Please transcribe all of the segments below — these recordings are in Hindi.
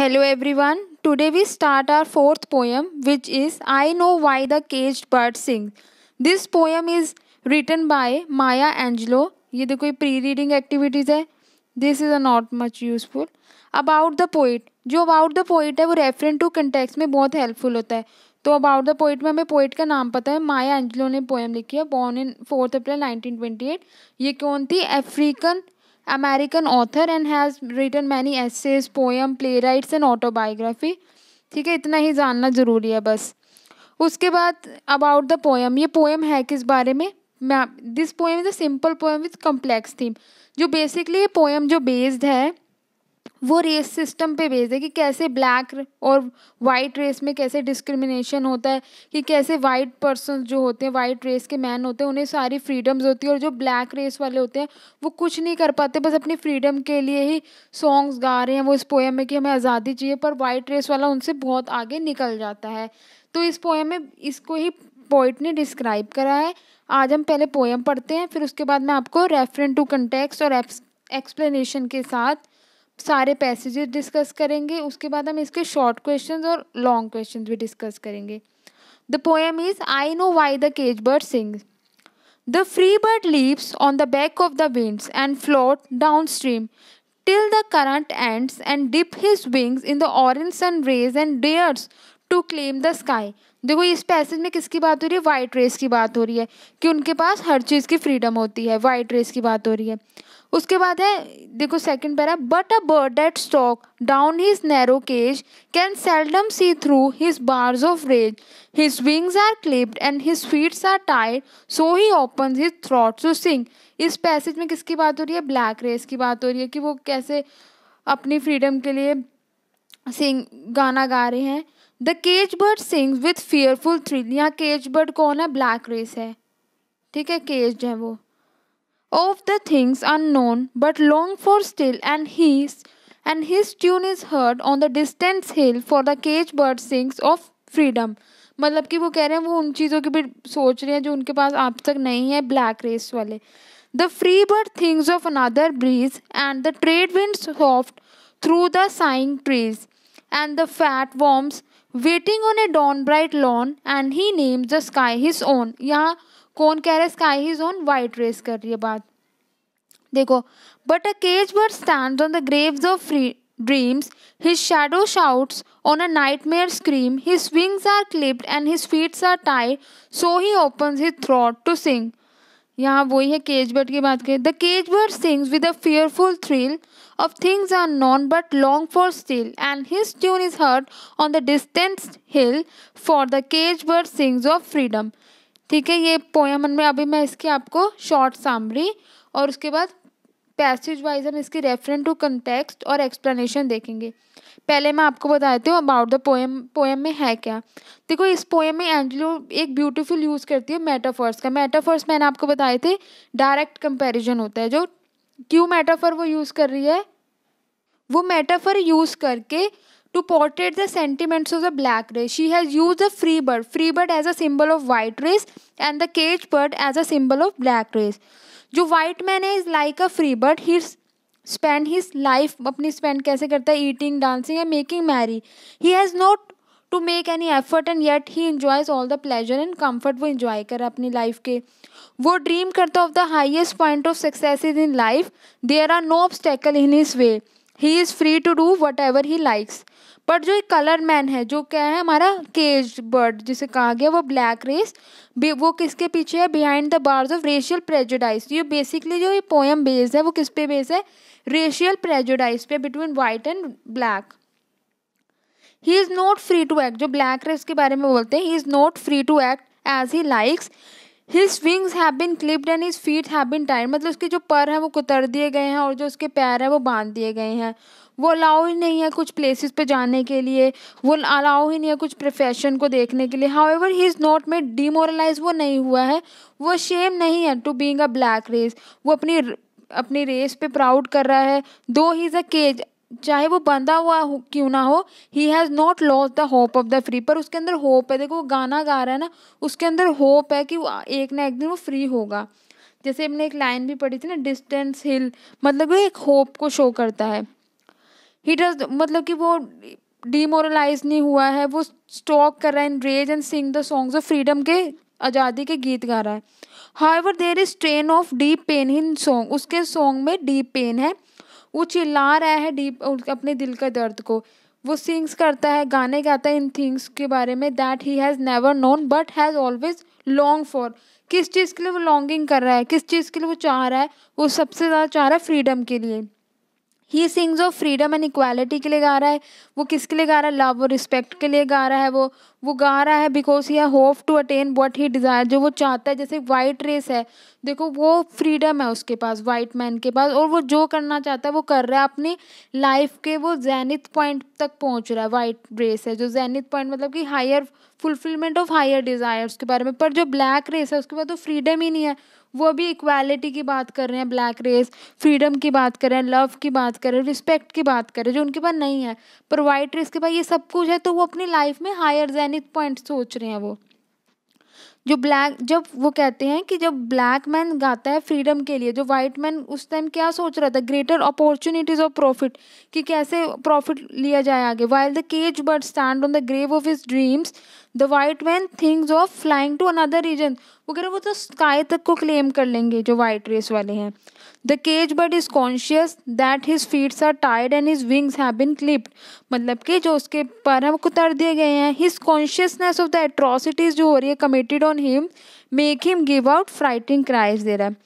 Every one today we start our fourth poem which is I know why the caged bird Singh this poem is written by Maya Angelo ये देखो ये प्री रीडिंग एक्टिविटीज़ है this is a not much useful about the poet जो अबाउट द पोइट है वो रेफरेंट टू कंटेक्स में बहुत हेल्पफुल होता है तो अबाउट द पोइट में हमें पोइट का नाम पता है माया एंजलो ने पोएम लिखी है born in fourth April nineteen twenty eight ये कौन थी African American author and has written many essays poem play rights and autobiography ठीक है इतना ही जानना ज़रूरी है बस उसके बाद अबाउट द पोएम ये पोएम है किस बारे में this poem is a simple poem with complex theme जो बेसिकली ये पोएम जो बेस्ड है वो रेस सिस्टम पे भेज दे कि कैसे ब्लैक और वाइट रेस में कैसे डिस्क्रिमिनेशन होता है कि कैसे वाइट पर्सन जो होते हैं वाइट रेस के मैन होते हैं उन्हें सारी फ्रीडम्स होती है और जो ब्लैक रेस वाले होते हैं वो कुछ नहीं कर पाते बस अपनी फ्रीडम के लिए ही सॉन्ग्स गा रहे हैं वो इस पोएम में कि हमें आज़ादी चाहिए पर वाइट रेस वाला उनसे बहुत आगे निकल जाता है तो इस पोएम में इसको ही पोइट ने डिस्क्राइब करा है आज हम पहले पोएम पढ़ते हैं फिर उसके बाद मैं आपको रेफरेंट टू कंटेक्स्ट और एक्सप्लेनेशन के साथ सारे पैसेजेस डिस्कस करेंगे उसके बाद हम इसके शॉर्ट क्वेश्चंस और लॉन्ग क्वेश्चंस भी डिस्कस करेंगे the poem is I know why the cage bird the free bird leaves on the back of the winds and float down downstream till the current ends and dip his wings in the orange sun rays and dares to claim the sky देखो इस पैसेज में किसकी बात हो रही है वाइट रेस की बात हो रही है कि उनके पास हर चीज़ की फ्रीडम होती है वाइट रेस की बात हो रही है उसके बाद है देखो second para but a bird date stock down his narrow cage can seldom C through his bars of raise his wings are clipped and his feats are Tide so he open his throat to सिंग इस पैसेज में किसकी बात हो रही है ब्लैक रेस की बात हो रही है कि वो कैसे अपनी फ्रीडम के लिए सिंग गाना गा रहे हैं the cage bird Singh with fearful thrill यहाँ केज बर्ड कौन है ब्लैक रेस है ठीक है केज है वो of the things unknown but long for still and his and his tune is heard on the distant hill for the cage bird sings of freedom मतलब कि वो कह रहे हैं वो उन चीज़ों के भी सोच रहे हैं जो उनके पास आप तक नहीं है ब्लैक रेस वाले the free bird thinks of another breeze and the trade wind soft through the saying trees and the fat worms waiting on A don bright lawn and he names the sky his own यहाँ कौन कह रहा है स्काई ही जोन वाइट रेस कर रही है बात देखो but a cage bird stand on the graves of free his shadow shouts on a nightmare scream his wings are clipped and his feats are tied, so he open his throat to सिंग यहाँ वही है केज बर्ड की बात करें the cage bird sings with a fearful thrill of things are non but long for still and his tune is heard on the distance hill for the cage bird sings of freedom ठीक है ये पोयम में अभी मैं इसकी आपको शॉर्ट सामरी और उसके बाद पैसेज वाइज हम इसकी रेफरेंस टू कंटेक्स्ट और एक्सप्लेनेशन देखेंगे पहले मैं आपको देती हूँ अबाउट द पोएम पोएम में है क्या देखो इस पोएम में एंजलो एक ब्यूटीफुल यूज़ करती है मेटाफर्स का मेटाफर्स मैंने आपको बताए थे डायरेक्ट कंपैरिजन होता है जो क्यों मेटाफर वो यूज़ कर रही है वो मेटाफर यूज़ करके to portray the sentiments of the black race. She has used the free bird, free bird as a symbol of white race, and the cage bird as a symbol of black race. The white man is like a free bird. He spend his life अपनी spend कैसे करता eating, dancing and making merry. He has not to make any effort and yet he enjoys all the pleasure and comfort वो enjoy कर अपनी life के वो dream करता of the highest point of success in life. There are no obstacle in his way. He is free to do whatever he likes. But जो एक कलर मैन है जो क्या है हमारा केज बर्ड जिसे कहा गया वो ब्लैक रेस वो किसके पीछे है behind the bars of racial प्रेजोडाइज ये बेसिकली जो ये पोएम बेस है वो किस पे बेस है रेशियल प्रेजोडाइज पे between white and black he is not free to act जो ब्लैक रेस के बारे में बोलते हैं he is not free to act as he likes his wings have been clipped and his feet have been Tide मतलब उसके जो पर हैं वो कुतर दिए गए हैं और जो उसके पैर हैं वो बांध दिए गए हैं वो अलाउ ही नहीं है कुछ प्लेसेस पे जाने के लिए वो अलाउ ही नहीं है कुछ प्रोफेशन को देखने के लिए however he is not made demoralise वो नहीं हुआ है वो शेम नहीं है to being a black race वो अपनी अपनी रेस पे प्राउड कर रहा है दो ही इज़ अ केज चाहे वो बंधा हुआ हो क्यों ना हो he has not lost the hope of the free पर उसके अंदर होप है देखो वो गाना गा रहा है ना उसके अंदर होप है कि एक ना एक दिन वो फ्री होगा जैसे हमने एक लाइन भी पढ़ी थी ना डिस्टेंस हिल मतलब वो एक होप को शो करता है ही डज मतलब कि वो डीमोरलाइज नहीं हुआ है वो स्टॉक कर रहा है in rage and sing the songs of freedom के आज़ादी के गीत गा रहा है however there is train of deep pain in song उसके सॉन्ग में डीप पेन है वो चिल्ला रहा है डीप अपने दिल के दर्द को वो सिंग्स करता है गाने गाता है इन थिंग्स के बारे में that he has never known but has always long for किस चीज़ के लिए वो लॉन्गिंग कर रहा है किस चीज़ के लिए वो चाह रहा है वो सबसे ज़्यादा चाह रहा है फ्रीडम के लिए he sings of freedom and equality के लिए गा रहा है वो किसके लिए गा रहा है लव और रिस्पेक्ट के लिए गा रहा है वो वो गा रहा है because he hope to attain what he desire जो वो चाहता है जैसे वाइट रेस है देखो वो फ्रीडम है उसके पास वाइट मैन के पास और वो जो करना चाहता है वो कर रहा है अपनी लाइफ के वो जैनित पॉइंट तक पहुंच रहा है वाइट रेस है जो जैनित पॉइंट मतलब कि higher fulfilment of higher desire उसके बारे में पर जो ब्लैक रेस है उसके पास तो फ्रीडम ही नहीं है वो भी इक्वालिटी की बात कर रहे हैं ब्लैक रेस फ्रीडम की बात कर रहे हैं लव की बात कर रहे हैं रिस्पेक्ट की बात कर रहे हैं जो उनके पास नहीं है पर वाइट रेस के पास ये सब कुछ है तो वो अपनी लाइफ में हायर जैनिक पॉइंट सोच रहे हैं वो जो ब्लैक जब वो कहते हैं कि जब ब्लैक मैन गाता है फ्रीडम के लिए जो वाइट मैन उस टाइम क्या सोच रहा था ग्रेटर अपॉर्चुनिटीज ऑफ प्रॉफिट कि कैसे प्रॉफिट लिया जाए आगे while the cage bird stand on the grave of his dreams the white man thinks of flying to another region वगैरह वो तो स्काई तक को क्लेम कर लेंगे जो वाइट रेस वाले हैं the cage bird is conscious that his feats are tired and his wings have been clipped मतलब कि जो उसके पर हम उतर दिए गए हैं his consciousness of the atrocities जो हो रही है committed on him make him give out frightening cries दे रहा है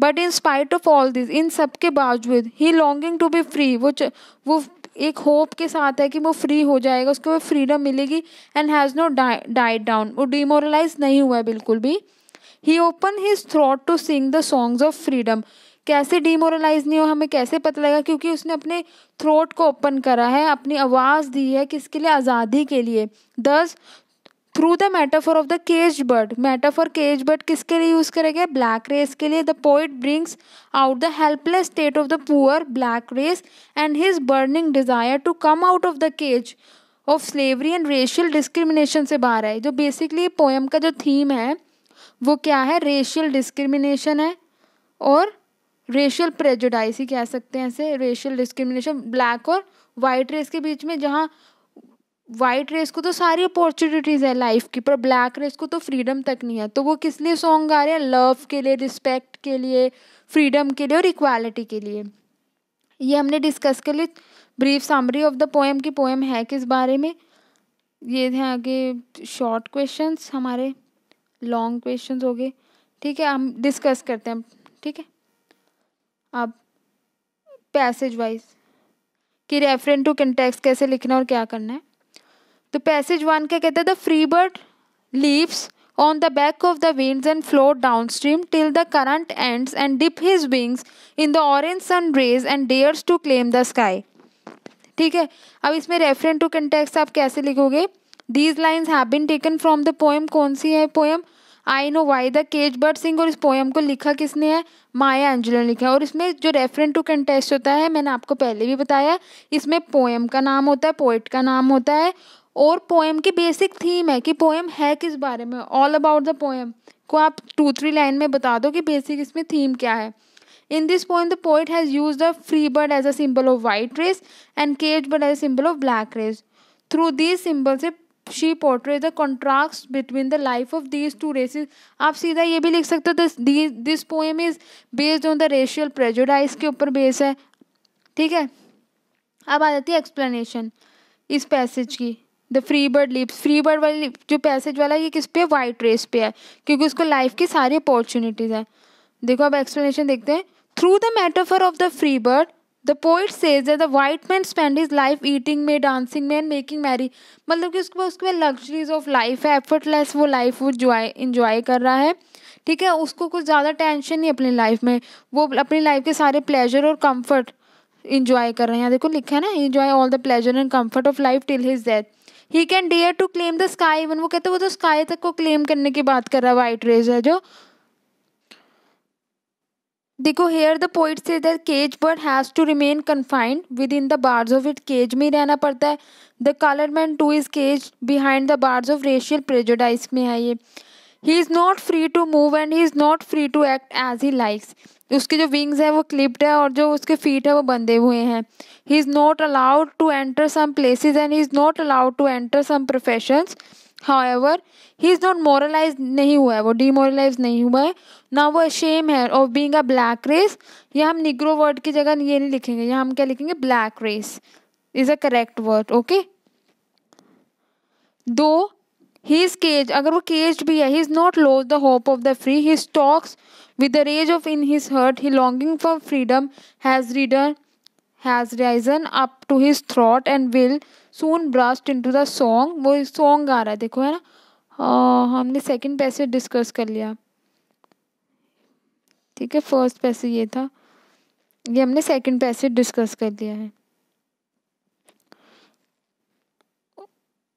but in spite of all this इन सब के बावजूद he longing to be free वो वो एक होप के साथ है कि वो फ्री हो जाएगा उसको वो फ्रीडम मिलेगी and has no died down वो डिमोरलाइज नहीं हुआ है बिल्कुल भी he open his throat to sing the songs of freedom कैसे डीमोरलाइज नहीं हो हमें कैसे पता लगा क्योंकि उसने अपने थ्रोट को ओपन करा है अपनी आवाज़ दी है किसके लिए आज़ादी के लिए thus through the metaphor of the cage bird metaphor cage bird किसके लिए यूज़ करेगा ब्लैक रेस के लिए the poet brings out the helpless state of the poor black race and his burning desire to come out of the cage of slavery and racial discrimination से बाहर है जो बेसिकली पोएम का जो थीम है वो क्या है रेशियल डिस्क्रिमिनेशन है और रेशियल प्रेजोडाइस ही कह सकते हैं ऐसे रेशियल डिस्क्रिमिनेशन ब्लैक और वाइट रेस के बीच में जहाँ वाइट रेस को तो सारी अपॉर्चुनिटीज़ है लाइफ की पर ब्लैक रेस को तो फ्रीडम तक नहीं है तो वो किस लिए सॉन्ग गा रहे हैं लव के लिए रिस्पेक्ट के लिए फ्रीडम के लिए और इक्वालिटी के लिए ये हमने डिस्कस कर ली brief summary of the poem की पोएम है किस बारे में ये थे आगे शॉर्ट क्वेश्चंस हमारे लॉन्ग क्वेश्चंस हो गए ठीक है हम डिस्कस करते हैं ठीक है आप पैसेज वाइज कि रेफरेंट टू कंटेक्स कैसे लिखना है और क्या करना है तो पैसेज वन क्या कहते हैं the free bird leaves on the back of the wings and flow downstream till the current ends and dip his wings in the orange sun rays and dares to claim the sky ठीक है अब इसमें रेफरेंट टू कंटेक्स आप कैसे लिखोगे these lines have been taken from the poem कौन सी है poem I know why the cage bird sing और इस पोएम को लिखा किसने है माया एंजलो ने लिखा है और इसमें जो रेफरेंट टू कंटेस्ट होता है मैंने आपको पहले भी बताया इसमें पोएम का नाम होता है पोइट का नाम होता है और पोएम की बेसिक थीम है कि पोएम है किस बारे में ऑल अबाउट द पोएम को आप टू थ्री लाइन में बता दो कि बेसिक इसमें थीम क्या है in this poem the poet has use the free bird as a symbol of white race and cage bird as a symbol of black race through this symbol से she portrays the contrast between the life of these two races आप सीधा ये भी लिख सकते हो this poem is based on the racial prejudice के ऊपर बेस है ठीक है अब आ जाती है एक्सप्लेनेशन इस पैसेज की the free bird leaps free bird वाली जो पैसेज वाला ये किस पे वाइट रेस पे है क्योंकि उसको लाइफ की सारी अपॉर्चुनिटीज़ हैं देखो अब एक्सप्लेनेशन देखते हैं through the metaphor of the free bird the poet says the white man spend his life eating में डांसिंग में एंड मेकिंग मैरी मतलब कि उसके पास उसके पास लग्जरीज ऑफ लाइफ है एफर्टलेस वो लाइफ वो इंजॉय कर रहा है ठीक है उसको कुछ ज़्यादा टेंशन नहीं अपनी लाइफ में वो अपनी लाइफ के सारे प्लेजर और कम्फर्ट इंजॉय कर रहे हैं यहाँ देखो लिखा है ना enjoy all the pleasure and comfort of life till his death he can dare to claim the sky even वो कहते हैं वो तो स्काई तक को क्लेम करने की बात कर रहा है वाइट रेज है जो देखो here the poet says that cage bird has to remain confined within the bars of its cage में रहना पड़ता है the colour man too is cage behind the bars of racial prejudice में है ये he is not free to move and he is not free to act as he likes उसके जो विंग्स है वो क्लिप्ड है और जो उसके फीट है वो बंधे हुए हैं he is not allowed to enter some places and he is not allowed to enter some professions however he is not moralise नहीं हुआ है वो डीमोरलाइज नहीं हुआ है ना वो शेम है of being a black race या हम निग्रो वर्ड की जगह ये नहीं लिखेंगे या हम क्या लिखेंगे black race is a correct word okay though he is cage अगर वो केज भी है he is not lose the hope of the free he stalks with the rage of in his heart he longing for freedom has rather has risen up to his throat and will soon burst into the song वो सॉन्ग आ रहा है देखो है ना आ, हाँ, हमने सेकेंड पैसे डिस्कस कर लिया ठीक है फर्स्ट पैसे ये था ये हमने सेकेंड पैसे डिस्कस कर लिया है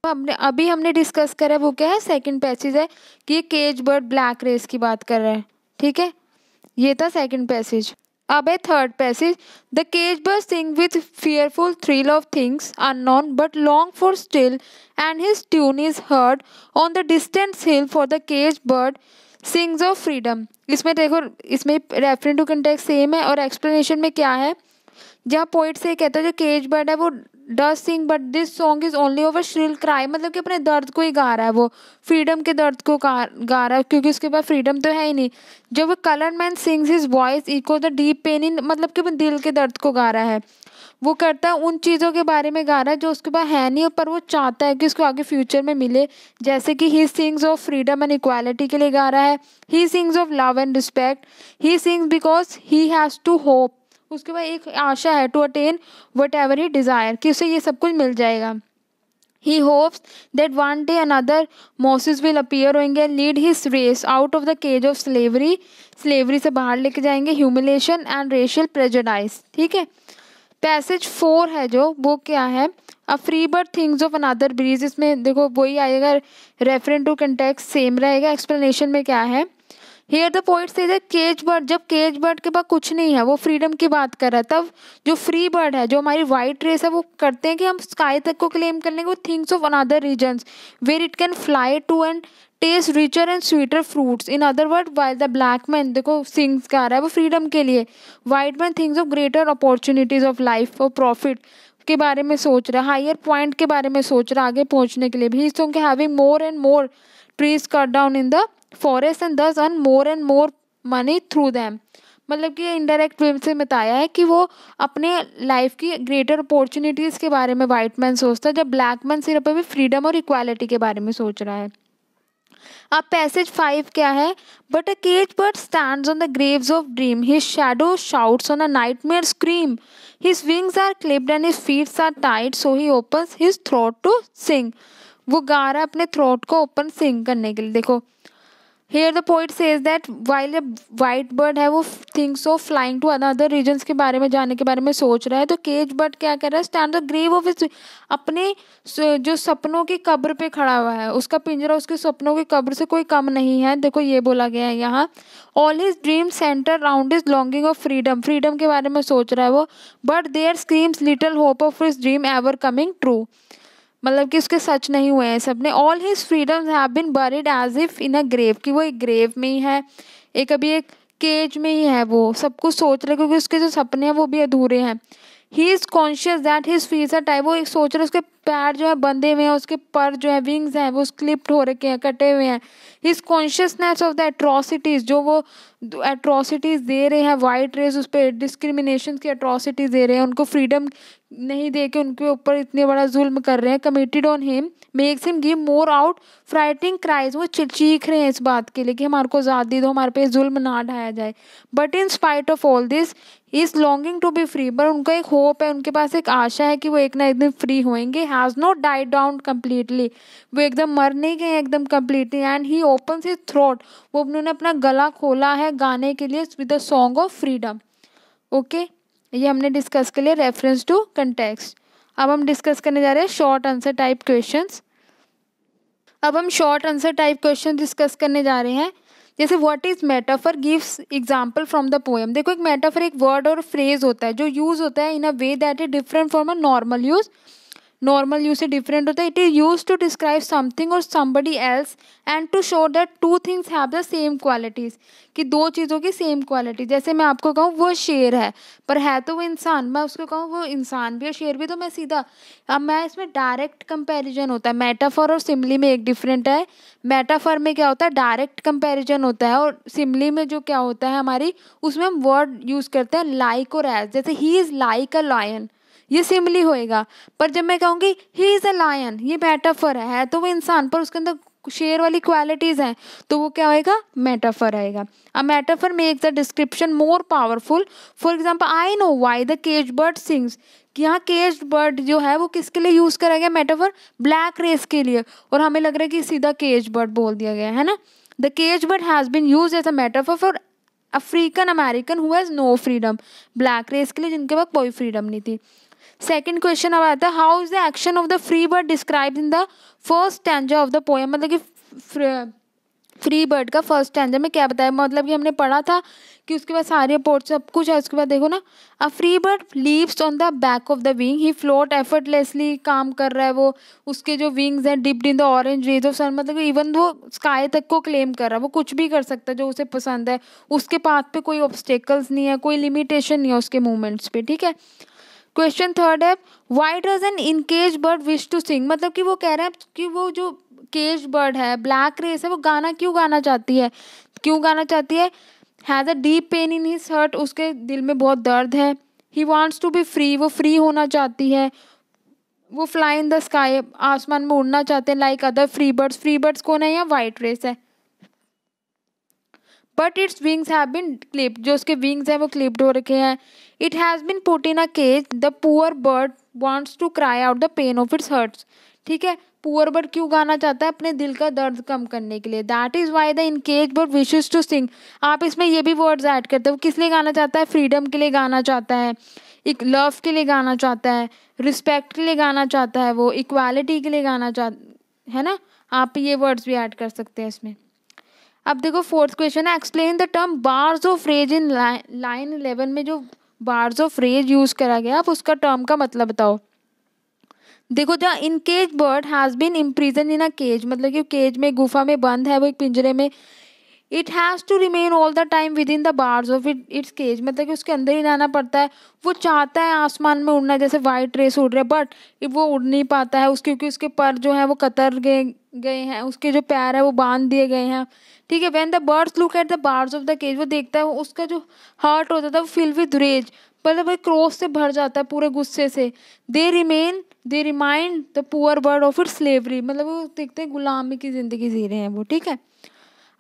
हमने अभी हमने डिस्कस करा है वो क्या है सेकंड पैसेज है कि ये केज बर्ड ब्लैक रेस की बात कर रहा है ठीक है ये था सेकंड पैसेज अब है third passage the cage bird sing with fearful thrill of things unknown but long for still and his tune is heard on the distance hill for the cage bird sings of freedom इसमें देखो इसमें रेफरेंट टू कंटेक्ट सेम है और एक्सप्लेनेशन में क्या है जहाँ पोइट से कहता है जो केज बर्ड है वो does sing but this song is only over shrill cry मतलब कि अपने दर्द को ही गा रहा है वो फ्रीडम के दर्द को गा रहा है क्योंकि उसके पास फ्रीडम तो है ही नहीं जब वो colour man sings his voice echo the deep pain in मतलब कि अपने दिल के दर्द को गा रहा है वो करता है उन चीज़ों के बारे में गा रहा है जो उसके पास है नहीं पर वो चाहता है कि उसको आगे फ्यूचर में मिले जैसे कि he sings of freedom and equality के लिए गा रहा है he sings of love and respect he sings because he has to hope उसके बाद एक आशा है to attain whatever he desire कि उसे ये सब कुछ मिल जाएगा he hopes that one day another Moses will appear होंगे lead his race out of the cage of slavery slavery से बाहर लेके जाएंगे ह्यूमिलेशन एंड रेशियल prejudice. ठीक है पैसेज फोर है जो वो क्या है a free bird thinks of another breeze इसमें देखो वही आएगा रेफरेंट टू कंटेक्ट सेम रहेगा एक्सप्लेनेशन में क्या है here the poet says cage bird जब केज बर्ड के पास कुछ नहीं है वो फ्रीडम की बात कर रहा है तब जो फ्री बर्ड है जो हमारी वाइट रेस है वो करते हैं कि हम स्काई तक को क्लेम कर लेंगे वो thinks of another regions where it can fly to and taste richer and sweeter fruits in other word while the black man देखो सिंग्स कह रहा है वो फ्रीडम के लिए white man thinks of greater opportunities of life और प्रॉफिट के बारे में सोच रहा है हायर पॉइंट के बारे में सोच रहा है आगे पहुंचने के लिए भी सो के having more and more trees cut down in the forest and thus earn more and more money through them मतलब कि इनडायरेक्ट वे से बताया है कि वो अपने लाइफ की ग्रेटर अपॉर्चुनिटीज़ के बारे में वाइट मैन सोचता है जब ब्लैक मैन सिर्फ अभी फ्रीडम और इक्वालिटी के बारे में सोच रहा है अब पैसेज फाइव क्या है but a cage bird stand on the graves of dream his shadow shouts on a nightmare scream his wings are clipped and his feats are tied so he open his throat to sing वो गा रहा है अपने थ्रोट को ओपन सिंग करने के लिए देखो here the poet says that while white bird है वो thinks of flying to other other regions के बारे में जाने के बारे में सोच रहा है तो केज बर्ड क्या कह रहा है स्टैंड द ग्रेव ऑफ अपने जो सपनों की कब्र पे खड़ा हुआ है उसका पिंजरा उसके सपनों की कब्र से कोई कम नहीं है देखो ये बोला गया है यहाँ all his dream centre round his longing of freedom freedom के बारे में सोच रहा है वो but there screams little hope of his dream ever coming true मतलब कि उसके सच नहीं हुए हैं सबने all his freedoms have been buried as if in a grave कि वो एक ग्रेव में ही है एक अभी एक केज में ही है वो सब कुछ सोच रहे क्योंकि उसके जो सपने हैं वो भी अधूरे हैं he is conscious that his feet are tied वो एक सोच रहे उसके पैर जो है बंधे हुए हैं उसके पर जो है विंग्स हैं वो स्क्लिप्ट हो रखे हैं कटे हुए हैं his consciousness of the atrocities जो वो एट्रोसिटीज दे रहे हैं वाइट रेस उस पर डिस्क्रिमिनेशन की अट्रॉसिटीज़ दे रहे हैं उनको फ्रीडम नहीं दे के उनके ऊपर इतने बड़ा जुल्म कर रहे हैं committed on him makes him give more out frightening cries वो चीख रहे हैं इस बात के लिए कि हमारे को आज़ादी दो हमारे पे जुल्म ना ढाया जाए but in spite of all this his longing to be free पर उनका एक होप है उनके पास एक आशा है कि वो एक ना एक दिन फ्री होएंगे has not died down completely वो एकदम मर नहीं गए एकदम completely and he open his throat वो उन्होंने अपना गला खोला है गाने के लिए with the song of freedom okay ये हमने डिस्कस के लिए रेफरेंस टू कंटेक्स अब हम डिस्कस करने जा रहे हैं शॉर्ट आंसर टाइप क्वेश्चंस अब हम short answer type question discuss करने जा रहे हैं जैसे what is metaphor gives example from the poem देखो एक मेटाफर एक वर्ड और फ्रेज होता है जो यूज होता है in a way that is different from a normal use normal use से डिफरेंट होता है it is use to describe something or somebody else and to show that two things have the same qualities कि दो चीज़ों की सेम क्वालिटी जैसे मैं आपको कहूँ वो शेर है पर है तो वो इंसान मैं उसको कहूँ वो इंसान भी है शेर भी तो मैं सीधा अब मैं इसमें डायरेक्ट कंपैरिजन होता है मेटाफर और सिमली में एक डिफरेंट है मेटाफर में क्या होता है डायरेक्ट कंपैरिजन होता है और सिमली में जो क्या होता है हमारी उसमें हम वर्ड यूज़ करते हैं लाइक और एज जैसे he is like a lion ये सिमली होएगा पर जब मैं कहूँगी ही इज़ अ लायन ये मेटाफर है तो वो इंसान पर उसके अंदर शेर वाली क्वालिटीज़ हैं तो वो क्या होएगा मेटाफर आएगा a metaphor make the description more powerful for example I know why the cage bird sings कि यहाँ केज बर्ड जो है वो किसके लिए यूज़ करा गया मेटाफर ब्लैक रेस के लिए और हमें लग रहा है कि सीधा केज बर्ड बोल दिया गया है ना the cage bird has been use as a metaphor for African American whose no freedom black race के लिए जिनके पास कोई फ्रीडम नहीं थी सेकेंड क्वेश्चन अब आता है how is the action of the free bird describe in the first stand of the poem मतलब कि फ्री बर्ड का फर्स्ट स्टैंड में क्या बताया मतलब कि हमने पढ़ा था कि उसके बाद सारे पोर्ट सब कुछ है उसके बाद देखो ना a free bird leaves on the back of the wing he float effortlessly काम कर रहा है वो उसके जो विंग्स हैं dipped in the orange rays of sun मतलब इवन वो स्काई तक को क्लेम कर रहा है वो कुछ भी कर सकता है जो उसे पसंद है उसके पाथ पे कोई ऑब्स्टेकल्स नहीं है कोई लिमिटेशन नहीं है उसके मूवमेंट्स पे ठीक है क्वेश्चन थर्ड है why does an encaged bird wish to sing मतलब कि वो कह रहे हैं कि वो जो केज बर्ड है ब्लैक रेस है वो गाना क्यों गाना चाहती है क्यों गाना चाहती है has a deep pain in his heart उसके दिल में बहुत दर्द है he wants to be free वो फ्री होना चाहती है वो फ्लाई इन द स्काई आसमान में उड़ना चाहते हैं like other free birds free birds कौन है या वाइट रेस है but its wings have been clip जो उसके विंग्स हैं वो क्लिप्ड हो रखे हैं it has been put in a cage the poor bird wants to cry out the pain of its heart's ठीक है पुअर बर्ड क्यों गाना चाहता है अपने दिल का दर्द कम करने के लिए that is why the in cage bird wishes to sing आप इसमें ये भी वर्ड्स ऐड करते हो किस लिए गाना चाहता है फ्रीडम के लिए गाना चाहता है एक लव के लिए गाना चाहता है रिस्पेक्ट के लिए गाना चाहता है वो इक्वालिटी के लिए गाना चाह है ना आप ये वर्ड्स भी ऐड कर सकते हैं इसमें अब देखो फोर्थ क्वेश्चन है explain the term bars of rage in line eleven में जो बार्स ऑफ रेज यूज करा गया आप उसका टर्म का मतलब बताओ देखो जहाँ in cage bird has been imprison in a cage मतलब कि केज में गुफा में बंद है वो एक पिंजरे में it has to remain all the time within the bars of it its cage मतलब कि उसके अंदर ही रहना पड़ता है वो चाहता है आसमान में उड़ना जैसे वाइट रेस उड़ रहे बट वो उड़ नहीं पाता है उस क्योंकि उसके पर जो है वो कतर गए गए हैं उसके जो पैर है वो बांध दिए गए हैं ठीक है when the birds look at the bars of the cage वो देखता है उसका जो हार्ट होता था वो फिल विद रेज मतलब वह क्रोस से भर जाता है पूरे गुस्से से they remain they remind the poor bird of it slavery मतलब वो देखते हैं गुलामी की ज़िंदगी जी रहे हैं वो ठीक है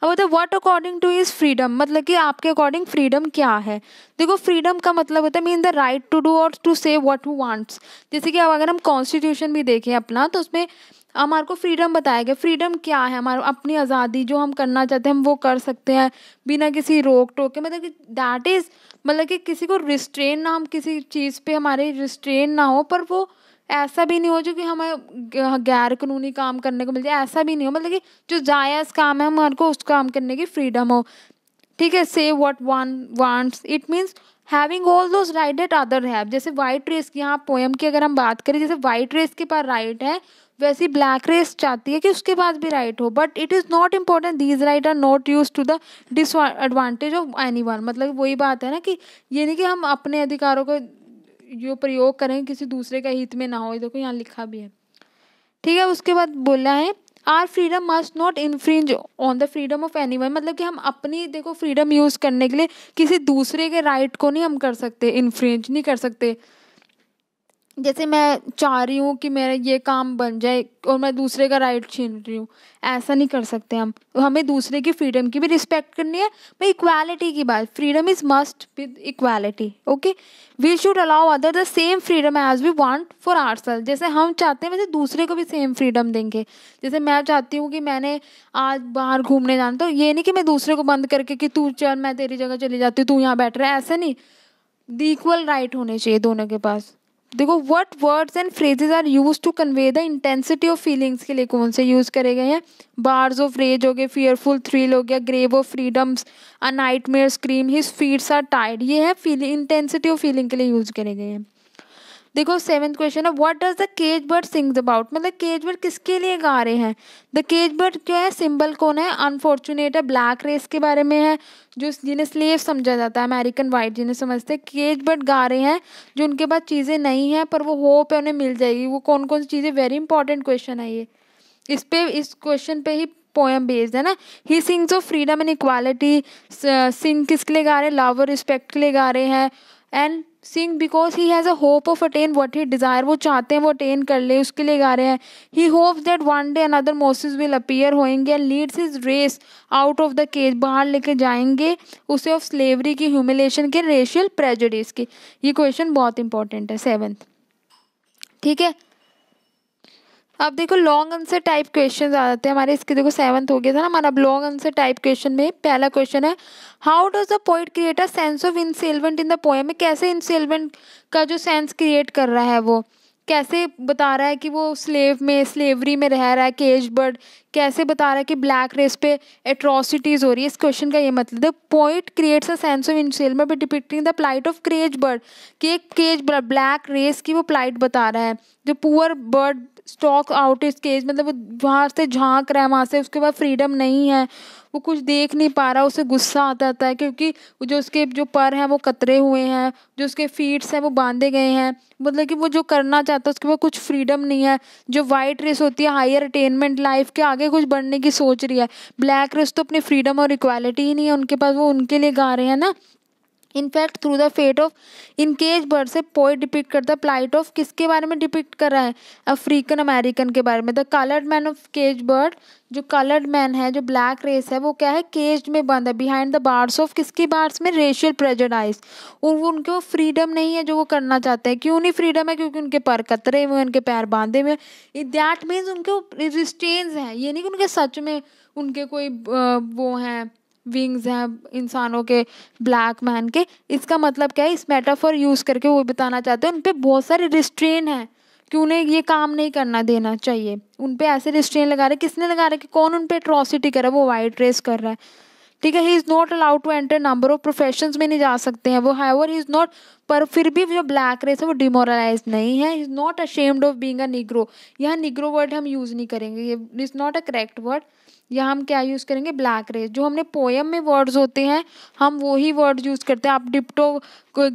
अब होता है what according to is freedom मतलब कि आपके अकॉर्डिंग फ्रीडम क्या है देखो फ्रीडम का मतलब होता है mean the right to do or to say what you wants जैसे कि अब अगर हम कॉन्स्टिट्यूशन भी देखें अपना तो उसमें हमारे को फ्रीडम बताया गया फ्रीडम क्या है हमारा अपनी आज़ादी जो हम करना चाहते हैं हम वो कर सकते हैं बिना किसी रोक टोक के मतलब कि दैट इज़ मतलब कि किसी को रिस्ट्रेन ना हम किसी चीज़ पे हमारे रिस्ट्रेन ना हो पर वो ऐसा भी नहीं हो जो कि हमें हाँ, गैर कानूनी काम करने को मिल जाए ऐसा भी नहीं हो मतलब कि जो जायज़ काम है हमारे को उस काम करने की फ्रीडम हो ठीक है say what one wants it means having all those right at other have जैसे वाइट रेस की यहाँ पोएम की अगर हम बात करें जैसे वाइट रेस के पास राइट है वैसी ब्लैक रेस चाहती है कि उसके पास भी राइट हो but it is not important these right are not use to the disadvantage of any one मतलब वही बात है ना कि ये नहीं कि हम अपने अधिकारों को जो प्रयोग करें किसी दूसरे का हित में ना हो देखो यहाँ लिखा भी है ठीक है उसके बाद बोला है our freedom must not infringe on the freedom of any one मतलब कि हम अपनी देखो फ्रीडम यूज़ करने के लिए किसी दूसरे के राइट को नहीं हम कर सकते इन्फ्रिंज नहीं कर सकते जैसे मैं चाह रही हूँ कि मेरा ये काम बन जाए और मैं दूसरे का राइट छीन रही हूँ ऐसा नहीं कर सकते हम हमें दूसरे की फ्रीडम की भी रिस्पेक्ट करनी है मैं इक्वालिटी की बात freedom is must with equality okay we should allow other the same freedom as we want for our self जैसे हम चाहते हैं वैसे दूसरे को भी सेम फ्रीडम देंगे जैसे मैं चाहती हूँ कि मैंने आज बाहर घूमने जाना तो ये नहीं कि मैं दूसरे को बंद करके कि तू चल मैं तेरी जगह चली जाती हूँ तू यहाँ बैठ रहा है ऐसा नहीं इक्वल राइट होने चाहिए दोनों के पास देखो what words and phrases are use to convey the intensity of feelings के लिए कौन से यूज करे गए हैं बार्स ऑफ रेज हो गए फियरफुल थ्रिल हो गया grave of freedoms a nightmare scream his feats are tied ये है फीलिंग इंटेंसिटी ऑफ फीलिंग के लिए यूज करे गए हैं देखो सेवेंथ क्वेश्चन है what does the cage bird sings about मतलब केज बर्ड किसके लिए गा रहे हैं द केज बर्ड क्या है सिंबल कौन है अनफॉर्चुनेट है ब्लैक रेस के बारे में है जो जिन्हें स्लेव समझा जाता है अमेरिकन वाइट जिन्हें समझते हैं केज बर्ड गा रहे हैं जो उनके पास चीज़ें नहीं हैं पर वो होप है उन्हें मिल जाएगी वो कौन कौन सी चीज़ें वेरी इंपॉर्टेंट क्वेश्चन है ये इस पे इस क्वेश्चन पे ही पोएम बेस्ड है ना he sings of freedom and equality sing किसके लिए गा रहे हैं लव और रिस्पेक्ट के लिए गा रहे हैं and sing because he has a hope of attain what he desire वो चाहते हैं वो अटेन कर ले उसके लिए गा रहे हैं he hope that one day another Moses will appear होएंगे and leads his race out of the cage बाहर लेके जाएंगे उसे ऑफ स्लेवरी की ह्यूमिलेशन के रेशियल प्रेजडिस की ये क्वेश्चन बहुत इंपॉर्टेंट है सेवन्थ ठीक है अब देखो लॉन्ग आंसर टाइप क्वेश्चन आ जाते हैं हमारे इसके देखो सेवंथ हो गया था ना हमारा अब लॉन्ग आंसर टाइप क्वेश्चन में पहला क्वेश्चन है how does the poet create a sense of enslavement in the poem में कैसे इंसेलमेंट का जो सेंस क्रिएट कर रहा है वो कैसे बता रहा है कि वो स्लेव में स्लेवरी में रह रहा है केज बर्ड कैसे बता रहा है कि ब्लैक रेस पे एट्रोसिटीज हो रही है इस क्वेश्चन का ये मतलब the poet creates a sense of enslavement but depicting the plight of cage bird कि एक केज ब्लैक रेस की वो प्लाइट बता रहा है जो poor bird stalk out his cage मतलब वो वहाँ से झांक रहा है वहाँ से उसके बाद फ्रीडम नहीं है वो कुछ देख नहीं पा रहा उसे गुस्सा आता जाता है क्योंकि जो उसके जो पर हैं वो कतरे हुए हैं जो उसके फीट्स हैं वो बांधे गए हैं मतलब कि वो जो करना चाहता है उसके पास कुछ फ्रीडम नहीं है जो वाइट रेस होती है हायर अटेनमेंट लाइफ के आगे कुछ बढ़ने की सोच रही है ब्लैक रेस तो अपनी फ्रीडम और इक्वालिटी ही नहीं है उनके पास वो उनके लिए गा रहे हैं ना in fact through the fate of encaged bird से पोइट डिपिक्ट करता है प्लाइट ऑफ किसके बारे में डिपिक्ट कर रहा है अफ्रीकन अमेरिकन के बारे में the coloured man of cage bird जो कलर्ड मैन है जो ब्लैक रेस है वो क्या है केज में बंद है बिहाइंड द बार्स ऑफ किसकी बार्स में रेशियल प्रेजडाइज और वो उनके वो फ्रीडम नहीं है जो वो करना चाहते हैं क्यों नहीं फ्रीडम है क्योंकि उनके पैर कतरे हुए उनके पैर बांधे हुए हैं दैट मीन्स उनके रिस्टेंस हैं ये नहीं कि उनके सच में उनके कोई वो हैं विंग्स हैं इंसानों के ब्लैक मैन के इसका मतलब क्या है इस मेटाफर यूज़ करके वो बताना चाहते हैं उन पर बहुत सारे रिस्ट्रेन हैं कि उन्हें ये काम नहीं करना देना चाहिए उन पर ऐसे रिस्ट्रेन लगा रहे किसने लगा रहे कि कौन उन पर एट्रॉसिटी कर रहा है वो वाइट रेस कर रहा है ठीक है he is not allowed to enter number of profession में नहीं जा सकते हैं वो हाइवर ही इज़ नॉट पर फिर भी जो ब्लैक रेस है वो डिमोरलाइज नहीं है is not ashamed of being a Negro यहाँ निग्रो वर्ड हम यूज़ नहीं करेंगे ये is not a correct word या हम क्या यूज़ करेंगे ब्लैक रेस जो हमने पोएम में वर्ड्स होते हैं हम वो ही वर्ड यूज़ करते हैं आप डिप्टो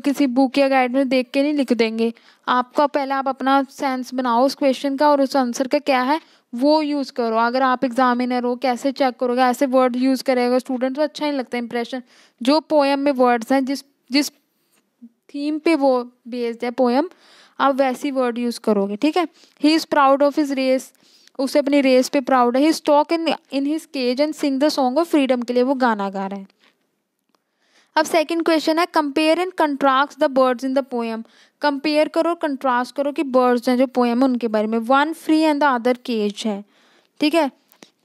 किसी बुक या गाइड में देख के नहीं लिख देंगे आपका पहले आप अपना सेंस बनाओ उस क्वेश्चन का और उस आंसर का क्या है वो यूज़ करो अगर आप एग्जामिनर हो कैसे चेक करोगे ऐसे वर्ड यूज़ करेगा स्टूडेंट तो अच्छा नहीं लगता इंप्रेशन जो पोएम में वर्ड्स हैं जिस जिस थीम पे वो बेस्ड है पोएम आप वैसी वर्ड यूज़ करोगे ठीक है he is proud of his race उसे अपनी रेस पे प्राउड है he stalk in in his cage and sing the song of freedom के लिए वो गाना गा रहे हैं अब सेकंड क्वेश्चन है compare and contrast the birds in the poem compare करो कंट्रास्ट करो कि बर्ड्स हैं जो पोएम है उनके बारे में one free and the other cage है ठीक है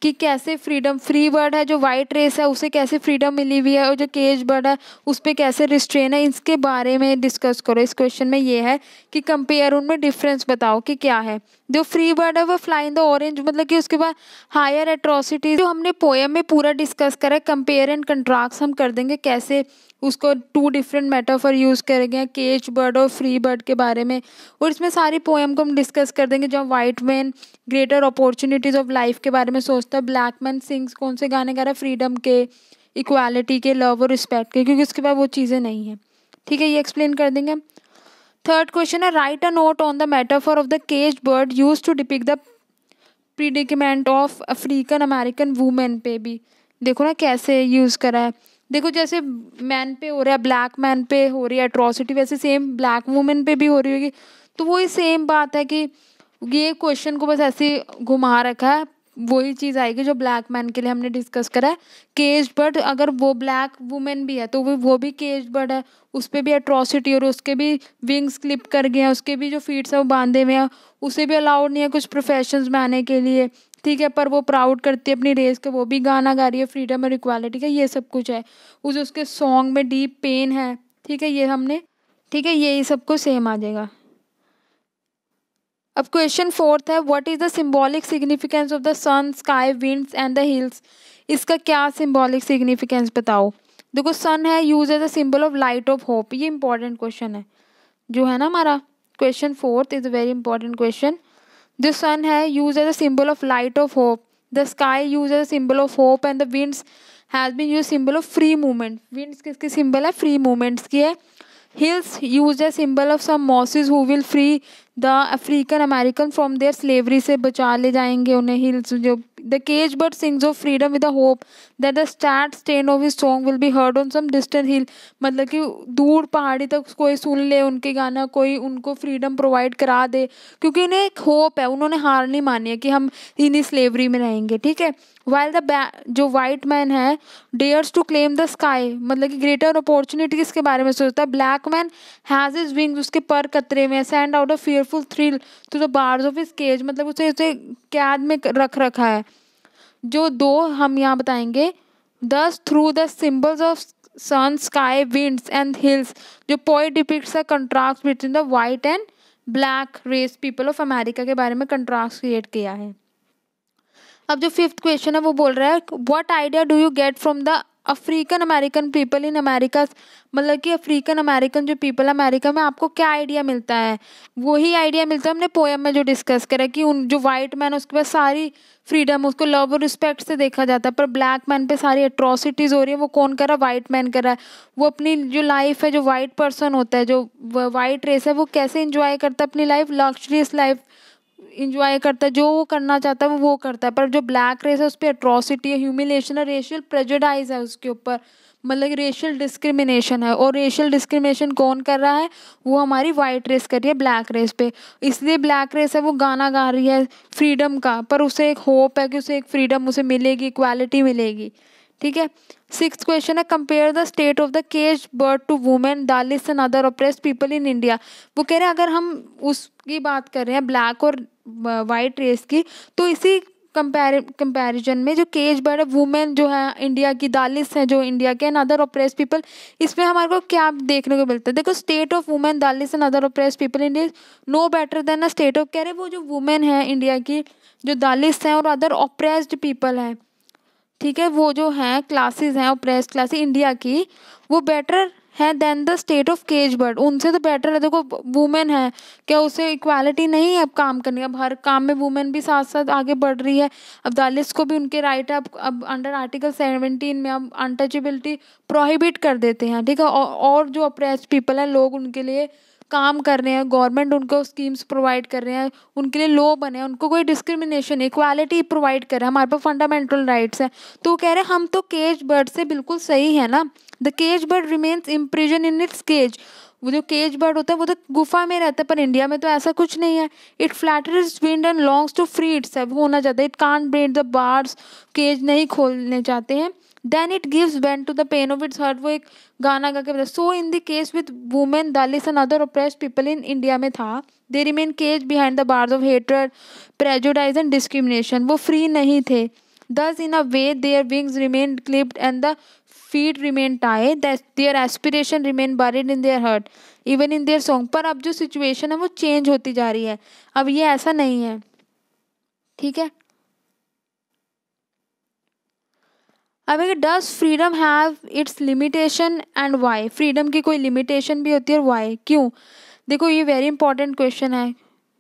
कि कैसे फ्रीडम फ्री बर्ड है जो वाइट रेस है उसे कैसे फ्रीडम मिली हुई है और जो केज बर्ड है उस पर कैसे रिस्ट्रेन है इसके बारे में डिस्कस करो इस क्वेश्चन में ये है कि कंपेयर उनमें डिफरेंस बताओ कि क्या है जो फ्री बर्ड है वो फ्लाई इन द ऑरेंज मतलब कि उसके बाद हायर एट्रोसिटीज जो हमने पोएम में पूरा डिस्कस करा है कंपेयर एंड कंट्राक्ट हम कर देंगे कैसे उसको टू डिफरेंट मेटाफर यूज़ करेंगे केच बर्ड और फ्री बर्ड के बारे में और इसमें सारी पोएम को हम डिस्कस कर देंगे जहाँ white man greater opportunities of life के बारे में सोचता है ब्लैक मैन सिंग्स कौन से गाने गा रहा है फ्रीडम के इक्वालिटी के लव और रिस्पेक्ट के क्योंकि उसके बाद वो चीज़ें नहीं हैं ठीक है ये एक्सप्लेन कर देंगे थर्ड क्वेश्चन है write a note on the metaphor of the cage bird use to depict the predicament of African American women पे भी देखो ना कैसे यूज़ करा है देखो जैसे मैन पे हो रहा है ब्लैक मैन पे हो रही है अट्रॉसिटी वैसे सेम ब्लैक वुमेन पे भी हो रही होगी तो वही सेम बात है कि ये क्वेश्चन को बस ऐसे घुमा रखा है वही चीज़ आएगी जो ब्लैक मैन के लिए हमने डिस्कस करा है केज बर्ड अगर वो ब्लैक वुमेन भी है तो वो वो भी केज बर्ड है उस पर भी अट्रॉसिटी और उसके भी विंग्स क्लिप कर गए हैं उसके भी जो फीट्स हैं वो बांधे हुए हैं उसे भी अलाउड नहीं है कुछ प्रोफेशंस में आने के लिए ठीक है पर वो प्राउड करती है अपनी रेस के वो भी गाना गा रही है फ्रीडम और इक्वालिटी का ये सब कुछ है उस उसके सॉन्ग में डीप पेन है ठीक है ये हमने ठीक है यही सबको सेम आ जाएगा अब क्वेश्चन फोर्थ है what is the symbolic significance of the sun sky winds and the hills इसका क्या सिम्बॉलिक सिग्निफिकेंस बताओ देखो सन है use as a symbol of light of hope ये इंपॉर्टेंट क्वेश्चन है जो है ना हमारा question fourth is a very important question the sun है use as a symbol of light of hope the sky use as a symbol of hope and the winds has been use symbol of free movement winds किसके सिंबल है फ्री मूवमेंट्स की है hills use a symbol of some Moses who will free the African American from their slavery से बचा ले जाएंगे उन्हें हिल्स जो The cage bird sings of freedom with the hope that the sad strain of his song will be heard on some distant hill. मतलब कि दूर पहाड़ी तक कोई सुन ले उनके गाना कोई उनको फ्रीडम प्रोवाइड करा दे क्योंकि इन्हें एक होप है उन्होंने हार नहीं मानी है कि हम इन्हीं स्लेवरी में रहेंगे ठीक है वाइल द जो वाइट मैन है dares to claim the sky मतलब कि ग्रेटर अपॉर्चुनिटीज के बारे में सोचता है black man has his wings उसके पर कतरे में send out a fearful thrill to the bars of his cage मतलब उसे उसे कैद में रख रखा है जो दो हम यहाँ बताएंगे thus through the symbols of sun sky winds and hills जो poet depicts contrast between the white and black race people of America के बारे में कंट्रास्ट क्रिएट किया है अब जो फिफ्थ क्वेश्चन है वो बोल रहा है what idea do you get from the African American people in America मतलब कि अफ्रीकन अमेरिकन जो पीपल अमेरिका में आपको क्या आइडिया मिलता है वही आइडिया मिलता है हमने पोएम में जो डिस्कस करा कि उन जो वाइट मैन उसके पास सारी फ्रीडम उसको लव और रिस्पेक्ट से देखा जाता है पर ब्लैक मैन पे सारी अट्रॉसिटीज़ हो रही है वो कौन करा वाइट मैन करा है वो अपनी जो लाइफ है जो वाइट पर्सन होता है जो वाइट रेस है वो कैसे इंजॉय करता है अपनी लाइफ लग्जरियस लाइफ इंजॉय करता है जो वो करना चाहता है वो वो करता है पर जो ब्लैक रेस है उस पर अट्रॉसिटी है ह्यूमिलेशन है रेशियल प्रेजडाइज है उसके ऊपर मतलब कि रेशियल डिस्क्रिमिनेशन है और रेशियल डिस्क्रिमिनेशन कौन कर रहा है वो हमारी वाइट रेस कर रही है ब्लैक रेस पे इसलिए ब्लैक रेस है वो गाना गा रही है फ्रीडम का पर उसे एक होप है कि उसे एक फ्रीडम उसे मिलेगी इक्वालिटी मिलेगी ठीक है सिक्स क्वेश्चन है compare the state of the cage bird to women dalits and other oppressed people in India वो कह रहे हैं अगर हम उसकी बात कर रहे हैं ब्लैक और वाइट रेस की तो इसी कंपेर कंपेरिजन में जो केज बर्ड है वुमेन जो है इंडिया की दालिस हैं जो इंडिया के एंड अदर ऑप्रेस पीपल इसमें हमारे को क्या देखने को मिलता है देखो state of women dalits and other oppressed people India no better than a state of कह रहे वो जो वुमेन है इंडिया की जो दालिस हैं और अदर ऑप्रेस्ड पीपल हैं ठीक है वो जो हैं क्लासेस हैं ऑप्रेस क्लासेस इंडिया की वो बेटर है than the state of cage bird उनसे तो बेटर है देखो वुमेन है क्या उसे इक्वालिटी नहीं है अब काम करने अब हर काम में वुमेन भी साथ साथ आगे बढ़ रही है अब दालिस को भी उनके राइट है अब अब अंडर आर्टिकल सेवनटीन में अब अनटचेबिलिटी प्रोहिबिट कर देते हैं ठीक है और जो अप्रेस पीपल हैं लोग उनके लिए काम कर रहे हैं गवर्नमेंट उनको स्कीम्स प्रोवाइड कर रहे हैं उनके लिए लॉ बने हैं उनको कोई डिस्क्रिमिनेशन इक्वालिटी प्रोवाइड कर रहे हैं हमारे पास फंडामेंटल राइट्स हैं तो वो कह रहे हैं हम तो केज बर्ड से बिल्कुल सही है ना the cage bird remains imprison in its cage वो जो केज बर्ड होता है वो तो गुफा में रहता है पर इंडिया में तो ऐसा कुछ नहीं है इट फ्लैटर इज विंड and longs to free its है वो होना चाहता है it can't break the bars cage नहीं खोलने चाहते हैं then it gives vent to the pain of its heart वो एक गाना गा के बता so in the case with women dalits and other oppressed people in India में था they remain caged behind the bars of hatred prejudice and discrimination वो फ्री नहीं थे thus in a way their wings remain clipped and the feet remain tied their aspiration remain buried in their heart even in their song पर अब जो सिचुएशन है वो चेंज होती जा रही है अब ये ऐसा नहीं है ठीक है अब अगर does freedom have its limitation and why freedom की कोई लिमिटेशन भी होती है और वाई क्यों देखो ये वेरी इंपॉर्टेंट क्वेश्चन है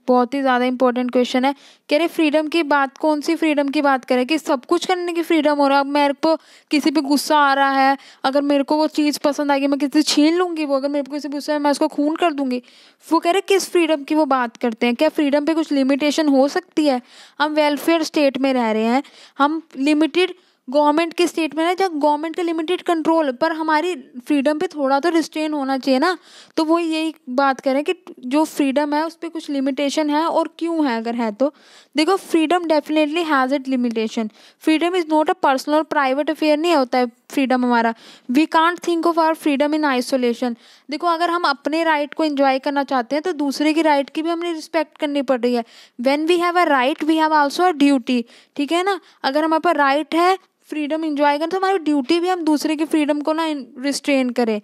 बहुत ही ज़्यादा इंपॉर्टेंट क्वेश्चन है कह रहे फ्रीडम की बात कौन सी फ्रीडम की बात करें कि सब कुछ करने की फ्रीडम हो रहा है मेरे को किसी पे गुस्सा आ रहा है अगर मेरे को वो चीज़ पसंद आएगी मैं किसी से छीन लूँगी वो अगर मेरे को किसी गुस्सा है मैं उसको खून कर दूँगी वो कह रहे किस फ्रीडम की वो बात करते हैं क्या फ्रीडम पर कुछ लिमिटेशन हो सकती है हम वेलफेयर स्टेट में रह रहे हैं हम लिमिटेड गवर्नमेंट के स्टेट में ना जब गवर्नमेंट के लिमिटेड कंट्रोल पर हमारी फ्रीडम पे थोड़ा तो रिस्ट्रेन होना चाहिए ना तो वो यही बात करें कि जो फ्रीडम है उस पर कुछ लिमिटेशन है और क्यों है अगर है तो देखो freedom definitely has its limitation freedom is not a personal और प्राइवेट अफेयर नहीं होता है फ्रीडम हमारा we can't think of our freedom in isolation देखो अगर हम अपने राइट को इन्जॉय करना चाहते हैं तो दूसरे की राइट की भी हमें रिस्पेक्ट करनी पड़ रही है when we have a right we have also a duty ठीक है ना अगर हमारे पास राइट है फ्रीडम इंजॉय करें तो हमारी ड्यूटी भी हम दूसरे की फ्रीडम को ना रिस्ट्रेन करें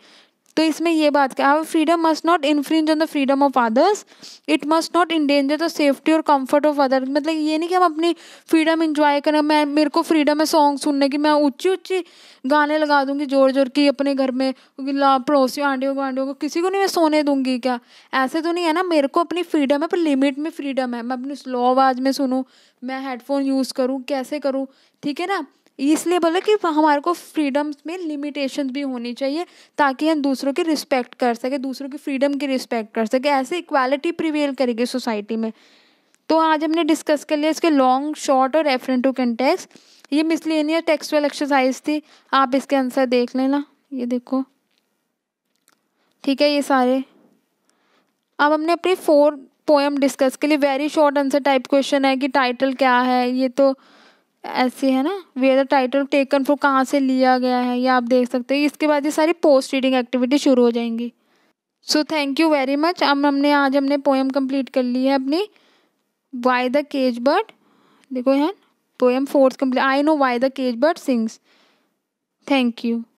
तो इसमें यह बात क्या है freedom must not infringe on the freedom of others it must not endanger the safety और कंफर्ट ऑफ अदर मतलब ये नहीं कि हम अपनी फ्रीडम इंजॉय करें मैं मेरे को फ्रीडम है सॉन्ग सुनने की मैं ऊंची ऊंची गाने लगा दूंगी जोर जोर की अपने घर में पड़ोसियों पड़ोसी आंडियों गांडियों को किसी को नहीं मैं सोने दूंगी क्या ऐसे तो नहीं है ना मेरे को अपनी फ्रीडम है पर लिमिट में फ्रीडम है मैं अपनी स्लो आवाज़ में सुनूँ मैं हेडफोन यूज़ करूँ कैसे करूँ ठीक है ना इसलिए बोला कि हमारे को फ्रीडम्स में लिमिटेशन भी होनी चाहिए ताकि हम दूसरों की रिस्पेक्ट कर सके दूसरों की फ्रीडम की रिस्पेक्ट कर सके ऐसे इक्वालिटी प्रिवेल करेगी सोसाइटी में तो आज हमने डिस्कस कर लिया इसके लॉन्ग शॉर्ट और रेफरेंट टू कंटेक्स ये मिसलिनियर टेक्सुअल एक्सरसाइज थी आप इसके आंसर देख लेना ये देखो ठीक है ये सारे अब हमने अपनी फोर पोएम डिस्कस के लिए very short answer type question है कि टाइटल क्या है ये तो ऐसी है ना way the title taken from कहाँ से लिया गया है ये आप देख सकते हैं इसके बाद ये सारी पोस्ट रीडिंग एक्टिविटी शुरू हो जाएंगी so thank you very much अब हमने आज हमने पोएम कंप्लीट कर ली है अपनी वाई द केज बर्ड देखो यहाँ poem fourth complete I know why the cage bird sings thank you